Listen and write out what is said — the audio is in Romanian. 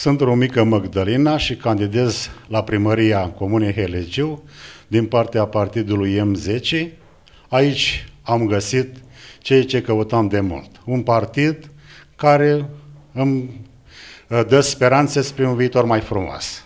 Sunt Romica Magdalena și candidez la primăria Comunei Helegiu din partea partidului M10. Aici am găsit ceea ce căutam de mult. Un partid care îmi uh, dă speranțe spre un viitor mai frumos.